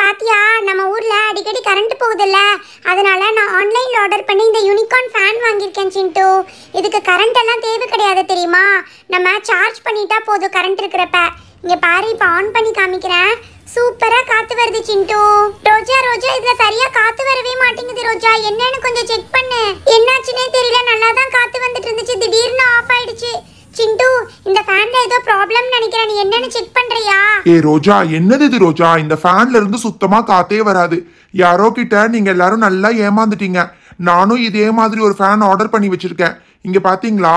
பாத்தியா நம்ம ஊர்ல அடிக்கடி கரண்ட் போகுதுல்ல அதனால நான் ஆன்லைன்ல ஆர்டர் பண்ணி இந்த யூனிகார்ன் ஃபேன் வாங்கியிருக்கேன் சிண்டு இதுக்கு கரண்ட் எல்லாம் தேவை கிடையாது தெரியுமா நம்ம சார்ஜ் பண்ணிட்டா போதும் கரண்ட் இருக்கிறப்ப இங்க பாரு இப்ப ஆன் பண்ணி காமிக்கிறேன் சூப்பரா காத்து வருது சிண்டு ரோஜா ரோஜா இதுல சரியா காத்து வரவே மாட்டேங்குது ரோஜா என்னன்னு கொஞ்சம் செக் பண்ணு என்னாச்சுன்னே தெரியல நல்லா தான் காத்து வந்துட்டு இருந்துச்சு திடீர்னு ஆஃப் ஆயிடுச்சு சிண்டு இந்த ஃபேன்ல ஏதோ ப்ராப்ளம் நினைக்கிறேன் என்னன்னு செக் பண்றியா ஏ ரோஜா என்னது இது ரோஜா இந்த ஃபேன்ல இருந்து சுத்தமா காத்தே வராது யாரோ கிட்ட நீங்க எல்லாரும் நல்லா ஏமாந்துட்டீங்க நானும் இதே மாதிரி ஒரு ஃபேன் ஆர்டர் பண்ணி வச்சிருக்கேன் இங்க பாத்தீங்களா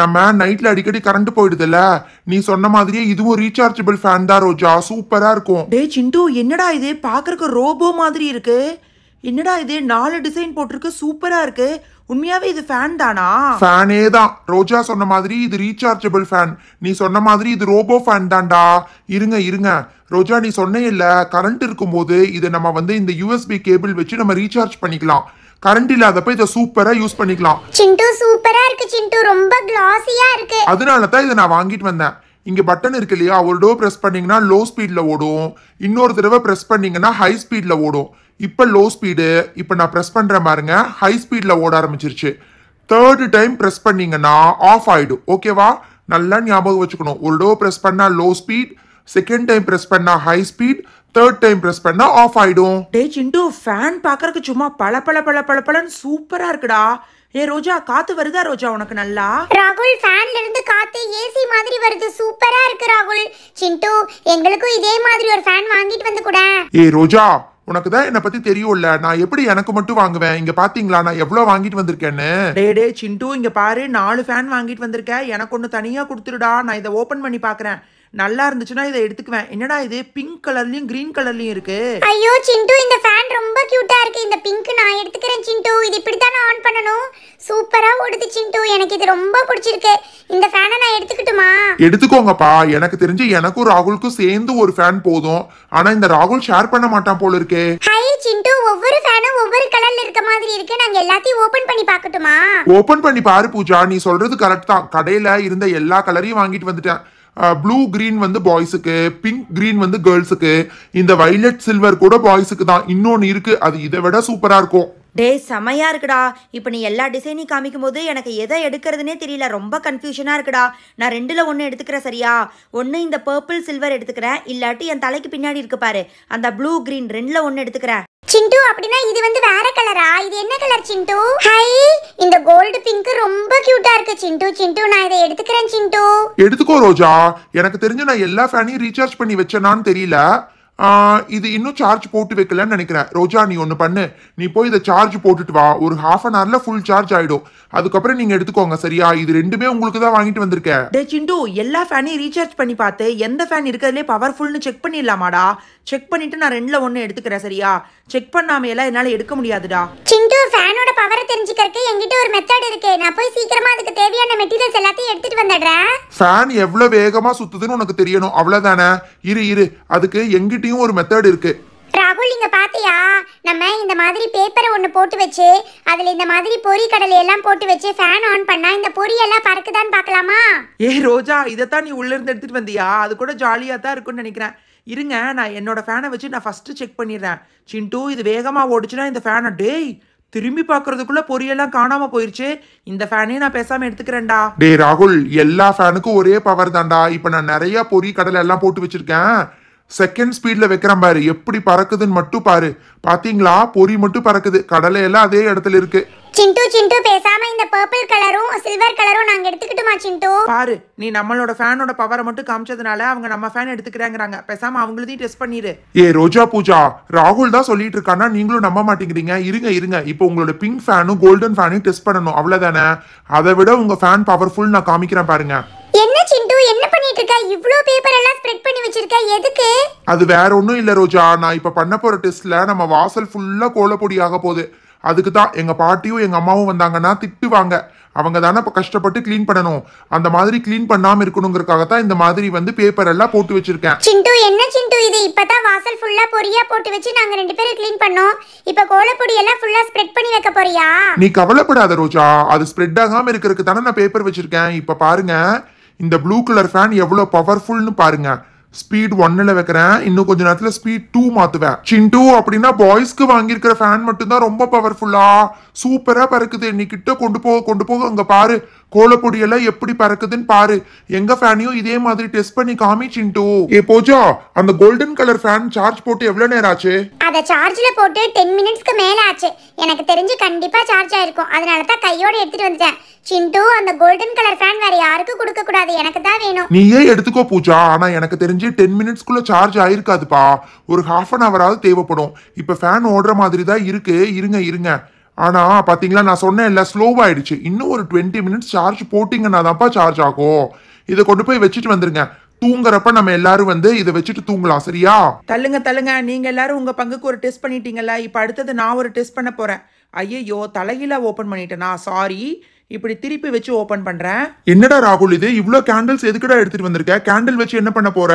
நம்ம நைட்ல அடிக்கடி கரண்ட் போயிடுதுல்ல நீ சொன்ன மாதிரியே இதுவும் ரீசார்ஜபிள் ஃபேன் தான் ரோஜா சூப்பரா இருக்கும் டேய் சிண்டு என்னடா இது பாக்குறதுக்கு ரோபோ மாதிரி இருக்கு என்னடா இது நாலு டிசைன் போட்டிருக்கு சூப்பரா இருக்கு உண்மையாவே இது ஃபேன் தானா ஃபேனே தான் ரோஜா சொன்ன மாதிரி இது ரீசார்ஜபிள் ஃபேன் நீ சொன்ன மாதிரி இது ரோபோ ஃபேன் தான்டா இருங்க இருங்க ரோஜா நீ சொன்னே இல்ல கரண்ட் இருக்கும்போது இதை நம்ம வந்து இந்த யூஎஸ்பி கேபிள் வச்சு நம்ம ரீசார்ஜ் பண்ணிக்கலாம் கரண்ட் இல்லாதப்ப இத சூப்பரா யூஸ் பண்ணிக்கலாம் சிண்டு சூப்பரா இருக்கு சிண்டு ரொம்ப கிளாசியா இருக்கு அதனால தான் இதை நான் வாங்கிட்டு வந்தேன் இங்க பட்டன் இருக்கு இல்லையா ஒரு டோ பிரஸ் பண்ணீங்கன்னா லோ ஸ்பீட்ல ஓடும் இன்னொரு தடவை பிரஸ் பண்ணீங்கன்னா ஹை ஸ்பீட்ல ஓடும் இப்போ லோ ஸ்பீடு இப்போ நான் ப்ரெஸ் பண்ணுறேன் பாருங்க ஹை ஸ்பீடில் ஓட ஆரம்பிச்சிருச்சு தேர்டு டைம் ப்ரெஸ் பண்ணிங்கன்னா ஆஃப் ஆகிடும் ஓகேவா நல்லா ஞாபகம் வச்சுக்கணும் ஒரு டோ ப்ரெஸ் பண்ணால் low speed second time press பண்ணா high speed third time press பண்ணா ஆஃப் ஆயிடும் டே சிண்டு ஃபேன் பார்க்கறக்கு சும்மா பல பல பல பல பலன்னு சூப்பரா இருக்குடா ஏ ரோஜா காத்து வருதா ரோஜா உனக்கு நல்லா ராகுல் ஃபேன்ல இருந்து காத்து ஏசி மாதிரி வருது சூப்பரா இருக்கு ராகுல் சிண்டு எங்களுக்கும் இதே மாதிரி ஒரு ஃபேன் வாங்கிட்டு வந்து கூட ஏ ரோஜா உனக்கு தான் என்னை பத்தி தெரியும்ல நான் எப்படி எனக்கு மட்டும் வாங்குவேன் இங்க பாத்தீங்களா நான் எவ்வளவு வாங்கிட்டு வந்திருக்கேன்னு டே டே சிண்டு இங்க பாரு நாலு ஃபேன் வாங்கிட்டு வந்திருக்கேன் எனக்கு ஒன்று தனியா கொடுத்துருடா நான் இதை ஓபன் பண்ணி பாக்குறேன் நல்லா இருந்துச்சுன்னா இதை எடுத்துக்குவேன் என்னடா இது பிங்க் கலர்லயும் கிரீன் கலர்லயும் இருக்கு ஐயோ சிண்டு இந்த கியூட்டா இருக்கு இந்த பிங்க் நான் எடுத்துக்கிறேன் சிண்டு இது இப்படி தானே ஆன் பண்ணணும் சூப்பரா ஓடுது சிண்டு எனக்கு இது ரொம்ப பிடிச்சிருக்கு இந்த ஃபேனை நான் எடுத்துக்கிட்டுமா எடுத்துக்கோங்கப்பா எனக்கு தெரிஞ்சு எனக்கும் ராகுலுக்கும் சேர்ந்து ஒரு ஃபேன் போதும் ஆனா இந்த ராகுல் ஷேர் பண்ண மாட்டான் போல இருக்கே ஹை சிண்டு ஒவ்வொரு ஃபேனும் ஒவ்வொரு கலர்ல இருக்க மாதிரி இருக்கு நாங்க எல்லாத்தையும் ஓபன் பண்ணி பார்க்கட்டுமா ஓபன் பண்ணி பாரு பூஜா நீ சொல்றது கரெக்ட் தான் கடையில இருந்த எல்லா கலரையும் வாங்கிட்டு வந்துட்டேன் ப்ளூ கிரீன் வந்து பாய்ஸுக்கு பிங்க் கிரீன் வந்து கேர்ள்ஸுக்கு இந்த வைலட் சில்வர் கூட பாய்ஸுக்கு தான் இன்னொன்று இருக்கு அது இதை விட சூப்பராக இருக்கும் டே செமையா இருக்குடா இப்போ நீ எல்லா டிசைனையும் காமிக்கும் போது எனக்கு எதை எடுக்கிறதுனே தெரியல ரொம்ப கன்ஃபியூஷனா இருக்குடா நான் ரெண்டில் ஒன்று எடுத்துக்கிறேன் சரியா ஒன்று இந்த பர்பிள் சில்வர் எடுத்துக்கிறேன் இல்லாட்டி என் தலைக்கு பின்னாடி இருக்கு பாரு அந்த ப்ளூ கிரீன் ரெண்டில் ஒன்று எடுத்துக்கிறேன் சிண்டு அப்படின்னா இது வந்து வேற கலரா இது என்ன கலர் சிண்டு ஹை இந்த கோல்டு பிங்க் ரொம்ப கியூட்டா இருக்கு சிண்டு சிண்டு நான் இதை எடுத்துக்கிறேன் சிண்டு எடுத்துக்கோ ரோஜா எனக்கு தெரிஞ்சு நான் எல்லா ஃபேனையும் ரீசார்ஜ் பண்ணி வச்சேனான்னு தெரியல இது இன்னும் சார்ஜ் போட்டு வைக்கலன்னு நினைக்கிறேன் ரோஜா நீ ஒன்று பண்ணு நீ போய் இதை சார்ஜ் போட்டுட்டு வா ஒரு ஹாஃப் அன் ஹவர்ல ஃபுல் சார்ஜ் ஆகிடும் அதுக்கப்புறம் நீங்கள் எடுத்துக்கோங்க சரியா இது ரெண்டுமே உங்களுக்கு தான் வாங்கிட்டு வந்திருக்கேன் டே சிண்டு எல்லா ஃபேனையும் ரீசார்ஜ் பண்ணி பார்த்து எந்த ஃபேன் இருக்கிறதுலே பவர்ஃபுல்னு செக் பண்ணிடலாமாடா செக் பண்ணிட்டு நான் ரெண்டில் ஒன்று எடுத்துக்கிறேன் சரியா செக் பண்ணாம எல்லாம் என்னால் எடுக்க முடியாதுடா சிண்டு ஃபேனோட பவரை தெரிஞ்சுக்கிறதுக்கு என்கிட்ட ஒரு மெத்தட் இருக்கு நான் போய் சீக்கிரமா அதுக்கு தேவையான மெட்டீரியல்ஸ் எல்லாத்தையும் எடுத்துட்டு வந்துடுறேன் ஃபேன் எவ்வளோ வேகமாக சுத்துதுன்னு உனக்கு தெரியணும் அவ்வளோதானே இரு இரு அதுக்கு எங்கிட்ட கிட்டயும் ஒரு மெத்தட் இருக்கு ராகுல் நீங்க பாத்தியா நம்ம இந்த மாதிரி பேப்பரை ஒன்று போட்டு வச்சு அதுல இந்த மாதிரி பொறி கடலை எல்லாம் போட்டு வச்சு ஃபேன் ஆன் பண்ணா இந்த பொறி எல்லாம் பறக்குதான்னு பார்க்கலாமா ஏ ரோஜா இதைத்தான் நீ உள்ள இருந்து எடுத்துட்டு வந்தியா அது கூட ஜாலியா தான் இருக்கும்னு நினைக்கிறேன் இருங்க நான் என்னோட ஃபேனை வச்சு நான் ஃபர்ஸ்ட் செக் பண்ணிடுறேன் சிண்டு இது வேகமா ஓடுச்சுன்னா இந்த ஃபேனை டேய் திரும்பி பார்க்கறதுக்குள்ள பொரியெல்லாம் காணாம போயிருச்சு இந்த ஃபேனே நான் பேசாம எடுத்துக்கிறேன்டா டேய் ராகுல் எல்லா ஃபேனுக்கும் ஒரே பவர் தான்டா இப்போ நான் நிறைய பொறி கடலை எல்லாம் போட்டு வச்சிருக்கேன் செகண்ட் ஸ்பீடில் வைக்கிறேன் பாரு எப்படி பறக்குதுன்னு மட்டும் பாரு பாத்தீங்களா பொறி மட்டும் பறக்குது கடலை எல்லாம் அதே இடத்துல இருக்கு சிண்டு சிண்டு பேசாம இந்த பர்பிள் கலரும் சில்வர் கலரும் நாங்க எடுத்துக்கிட்டுமா சிண்டு பாரு நீ நம்மளோட ஃபேனோட பவரை மட்டும் காமிச்சதுனால அவங்க நம்ம ஃபேன் எடுத்துக்கிறாங்கறாங்க பேசாம அவங்களதையும் டெஸ்ட் பண்ணிரு ஏ ரோஜா பூஜா ராகுல் தான் சொல்லிட்டு இருக்கானா நீங்களும் நம்ப மாட்டேங்கிறீங்க இருங்க இருங்க இப்போ உங்களோட பிங்க் ஃபேனும் கோல்டன் ஃபேனையும் டெஸ்ட் பண்ணணும் அவ்வளவுதானே அதை விட உங்க ஃபேன் பவர்ஃபுல் நான் காமிக்கிறேன் பாருங்க என்ன சிண்டு என்ன பண்ணிட்டு இருக்க இவ்ளோ பேப்பர் எல்லாம் ஸ்ப்ரெட் பண்ணி வச்சிருக்க எதுக்கு அது வேற ஒண்ணும் இல்ல ரோஜா நான் இப்ப பண்ண போற டெஸ்ட்ல நம்ம வாசல் ஃபுல்லா கோலப்பொடி ஆக போகுது அதுக்கு தான் எங்க பாட்டியும் எங்க அம்மாவும் வந்தாங்கன்னா திட்டுவாங்க அவங்க தானே இப்போ கஷ்டப்பட்டு க்ளீன் பண்ணணும் அந்த மாதிரி க்ளீன் பண்ணாம இருக்கணுங்கிறதுக்காக தான் இந்த மாதிரி வந்து பேப்பர் எல்லாம் போட்டு வச்சிருக்கேன் சிண்டு என்ன சிண்டு இது இப்பதான் வாசல் ஃபுல்லா பொறியா போட்டு வச்சு நாங்க ரெண்டு பேரும் க்ளீன் பண்ணோம் இப்ப கோலப்பொடி எல்லாம் ஃபுல்லா ஸ்ப்ரெட் பண்ணி வைக்க போறியா நீ கவலைப்படாத ரோஜா அது ஸ்ப்ரெட் ஆகாம இருக்கிறதுக்கு தானே நான் பேப்பர் வச்சிருக்கேன் இப்ப பாருங்க இந்த ப்ளூ கலர் ஃபேன் எவ்வளோ பவர்ஃபுல்னு பாருங்க ஸ்பீட் ஒன்னில் வைக்கிறேன் இன்னும் கொஞ்ச நேரத்தில் ஸ்பீட் டூ மாற்றுவேன் சின் டூ அப்படின்னா பாய்ஸ்க்கு வாங்கியிருக்கிற ஃபேன் மட்டும்தான் ரொம்ப பவர்ஃபுல்லா சூப்பராக பறக்குது நீ கிட்ட கொண்டு போக கொண்டு போக அங்கே பாரு கோலப்பொடியெல்லாம் எப்படி பறக்குதுன்னு பாரு எங்க ஃபேனையும் இதே மாதிரி டெஸ்ட் பண்ணி காமி ஏ போஜா அந்த கோல்டன் கலர் ஃபேன் சார்ஜ் போட்டு எவ்வளவு நேரம் ஆச்சு அத சார்ஜ்ல போட்டு டென் மினிட்ஸ்க்கு மேல ஆச்சு எனக்கு தெரிஞ்சு கண்டிப்பா சார்ஜ் ஆயிருக்கும் அதனால தான் கையோட எடுத்துட்டு வந்துட்டேன் சிண்டு அந்த கோல்டன் கலர் ஃபேன் வேற யாருக்கும் கொடுக்க கூடாது எனக்கு தான் வேணும் நீயே எடுத்துக்கோ பூஜா ஆனா எனக்கு தெரிஞ்சு டென் மினிட்ஸ்க்குள்ள சார்ஜ் ஆயிருக்காதுப்பா ஒரு ஹாஃப் அன் அவராவது தேவைப்படும் இப்ப ஃபேன் ஓடுற மாதிரி தான் இருக்கு இருங்க இருங்க ஆனால் பார்த்தீங்களா நான் சொன்னேன் இல்லை ஸ்லோவாகிடுச்சு இன்னும் ஒரு டுவெண்ட்டி மினிட்ஸ் சார்ஜ் போட்டிங்கன்னா தான்ப்பா சார்ஜ் ஆகும் இதை கொண்டு போய் வச்சுட்டு வந்துருங்க தூங்குறப்ப நம்ம எல்லாரும் வந்து இதை வச்சுட்டு தூங்கலாம் சரியா தள்ளுங்க தள்ளுங்க நீங்க எல்லாரும் உங்க பங்குக்கு ஒரு டெஸ்ட் பண்ணிட்டீங்கல்ல இப்போ அடுத்தது நான் ஒரு டெஸ்ட் பண்ண போறேன் ஐயோ தலையில ஓபன் பண்ணிட்டேன் சாரி இப்படி திருப்பி வச்சு ஓபன் பண்றேன் என்னடா ராகுல் இது இவ்வளோ கேண்டில்ஸ் எதுக்குடா எடுத்துட்டு வந்திருக்க கேண்டில் வச்சு என்ன பண்ண போற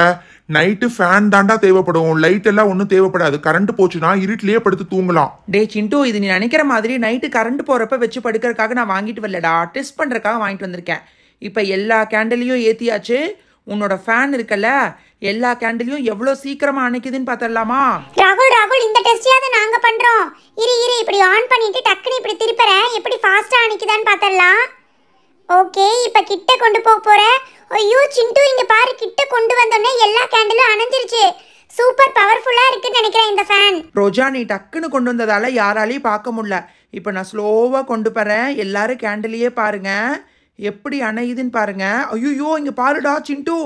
நைட்டு ஃபேன் தாண்டா தேவைப்படும் லைட் எல்லாம் ஒன்றும் தேவைப்படாது கரண்ட் போச்சுன்னா இருட்டிலேயே படுத்து தூங்கலாம் டே சிண்டு இது நீ நினைக்கிற மாதிரி நைட்டு கரண்ட் போகிறப்ப வச்சு படுக்கிறதுக்காக நான் வாங்கிட்டு வரலடா டெஸ்ட் பண்ணுறக்காக வாங்கிட்டு வந்திருக்கேன் இப்போ எல்லா கேண்டிலையும் ஏற்றியாச்சு உன்னோட ஃபேன் இருக்கல எல்லா கேண்டிலையும் எவ்வளோ சீக்கிரமா அணைக்குதுன்னு பார்த்தலாமா ராகுல் ராகுல் இந்த டெஸ்டையாவது நாங்க பண்றோம் இரு இரு இப்படி ஆன் பண்ணிட்டு டக்குனு இப்படி திருப்பற எப்படி ஃபாஸ்டா அணைக்குதான்னு பார்த்தலாம் ஓகே இப்போ கிட்ட கொண்டு போக போகிறேன் ஐயோ சிண்டு இங்கே பாரு கிட்ட கொண்டு வந்தோடனே எல்லா கேண்டிலும் அணைஞ்சிருச்சு சூப்பர் பவர்ஃபுல்லாக இருக்குன்னு நினைக்கிறேன் இந்த ஃபேன் ரோஜா நீ டக்குன்னு கொண்டு வந்ததால யாராலையும் பார்க்க முடியல இப்போ நான் ஸ்லோவாக கொண்டு போகிறேன் எல்லாரும் கேண்டிலையே பாருங்க எப்படி அணையுதுன்னு பாருங்க ஐயோ இங்கே பாருடா சிண்டு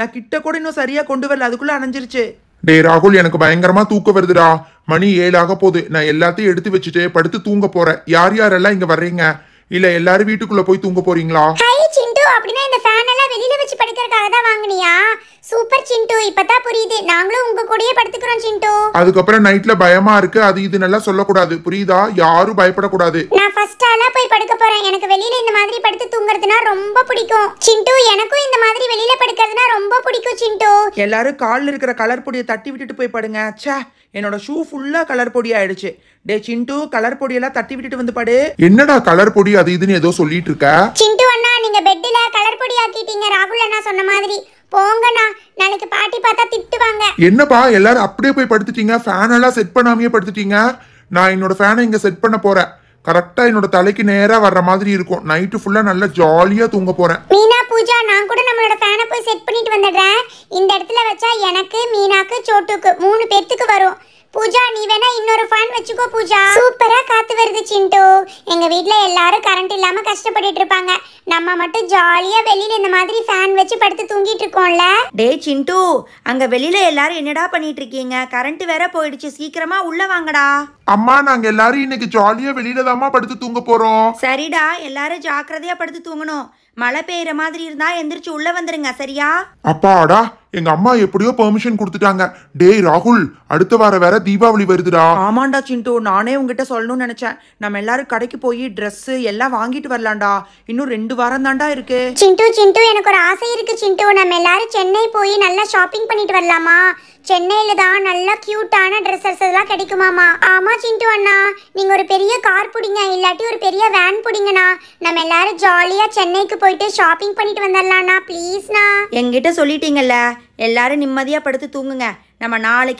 நான் கிட்ட கூட இன்னும் சரியாக கொண்டு வரல அதுக்குள்ளே அணைஞ்சிருச்சு டே ராகுல் எனக்கு பயங்கரமா தூக்க வருதுடா மணி ஏழாக போகுது நான் எல்லாத்தையும் எடுத்து வச்சுட்டு படுத்து தூங்க போறேன் யார் யாரெல்லாம் இங்க வர்றீங்க இல்ல எல்லாரும் வீட்டுக்குள்ள போய் தூங்க போறீங்களா ஹை சிண்டு அப்படினா இந்த ஃபேன் எல்லாம் வெளியில வச்சு படுக்கிறதுக்காக தான் வாங்குனியா சூப்பர் சிண்டு இப்பதான் புரியுது நாங்களும் உங்க கூடயே படுத்துக்கிறோம் சிண்டு அதுக்கப்புறம் நைட்ல பயமா இருக்கு அது இது நல்லா சொல்லக்கூடாது புரியுதா யாரும் பயப்படக்கூடாது நான் ஃபர்ஸ்ட் ஆளா போய் படுக்க போறேன் எனக்கு வெளியில இந்த மாதிரி படுத்து தூங்குறதுனா ரொம்ப பிடிக்கும் சிண்டு எனக்கும் இந்த மாதிரி வெளியில படுக்கிறதுனா ரொம்ப பிடிக்கும் சிண்டு எல்லாரும் காலில் இருக்கிற கலர் பொடியை தட்டி விட்டுட்டு போய் படுங்க ச்சே என்னோட ஷூ ஃபுல்லா கலர் பொடி ஆயிடுச்சு டே சிண்டு கலர் பொடியெல்லாம் தட்டி விட்டுட்டு வந்து படு என்னடா கலர் பொடி அது இதுன்னு ஏதோ சொல்லிட்டு இருக்க சிண்டு அண்ணா நீங்க பெட்ல கலர் பொடி ஆக்கிட்டீங்க ராகுல் அண்ணா சொன்ன மாதிரி போங்கண்ணா நாளைக்கு பாட்டி பார்த்தா திட்டுவாங்க என்னப்பா எல்லாரும் அப்படியே போய் படுத்துட்டீங்க ஃபேன் எல்லாம் செட் பண்ணாமையே படுத்துட்டீங்க நான் என்னோட ஃபேனை இங்க செட் பண்ண போறேன் கரெக்டா என்னோட தலைக்கு நேரா வர்ற மாதிரி இருக்கும் நைட்டு ஃபுல்லா நல்லா ஜாலியா தூங்க போறேன் மீனா பூஜா நான் கூட நம்மளோட ஃபேனை போய் செட் பண்ணிட்டு வந்துடுறேன் இந்த இடத்துல வச்சா எனக்கு மீனாக்கு சோட்டுக்கு மூணு பேர்த்து வச்சுக்கோ பூஜா சூப்பரா காத்து வருது சிண்டு எங்க வீட்டுல எல்லாரும் கரண்ட் இல்லாம கஷ்டப்பட்டுட்டு இருப்பாங்க நம்ம மட்டும் ஜாலியா வெளியில இந்த மாதிரி ஃபேன் வச்சு படுத்து தூங்கிட்டு இருக்கோம்ல டே சிண்டு அங்க வெளியில எல்லாரும் என்னடா பண்ணிட்டு இருக்கீங்க கரண்ட் வேற போயிடுச்சு சீக்கிரமா உள்ள வாங்கடா அம்மா நாங்க எல்லாரும் இன்னைக்கு ஜாலியா வெளியில தாமா படுத்து தூங்க போறோம் சரிடா எல்லாரும் ஜாக்கிரதையா படுத்து தூங்கணும் மழை பெய்யற மாதிரி இருந்தா எந்திரிச்சு உள்ள வந்துருங்க சரியா அப்பாடா எங்க அம்மா எப்படியோ பெர்மிஷன் கொடுத்துட்டாங்க டேய் ராகுல் அடுத்த வாரம் வேற தீபாவளி வருதுடா ஆமாண்டா சிண்டு நானே உங்ககிட்ட சொல்லணும்னு நினைச்சேன் நம்ம எல்லாரும் கடைக்கு போய் ட்ரெஸ் எல்லாம் வாங்கிட்டு வரலாம்டா இன்னும் ரெண்டு வாரம் தாண்டா இருக்கு சிண்டு சிண்டு எனக்கு ஒரு ஆசை இருக்கு சிண்டு நம்ம எல்லாரும் சென்னை போய் நல்லா ஷாப்பிங் பண்ணிட்டு வரலாமா சென்னையில தான் நல்லா கியூட்டான ட்ரெஸ்ஸஸ் எல்லாம் கிடைக்குமாமா ஆமா சிண்டு அண்ணா நீங்க ஒரு பெரிய கார் பிடிங்க இல்லாட்டி ஒரு பெரிய வேன் பிடிங்கண்ணா நம்ம எல்லாரும் ஜாலியா சென்னைக்கு போயிட்டு ஷாப்பிங் பண்ணிட்டு வந்துடலாம்ண்ணா ப்ளீஸ்ண்ணா என்கிட்ட சொல்லிட்டீங்கல்ல எல்லாரும் நிம்மதியா படுத்து தூங்குங்க நம்ம நாளைக்கு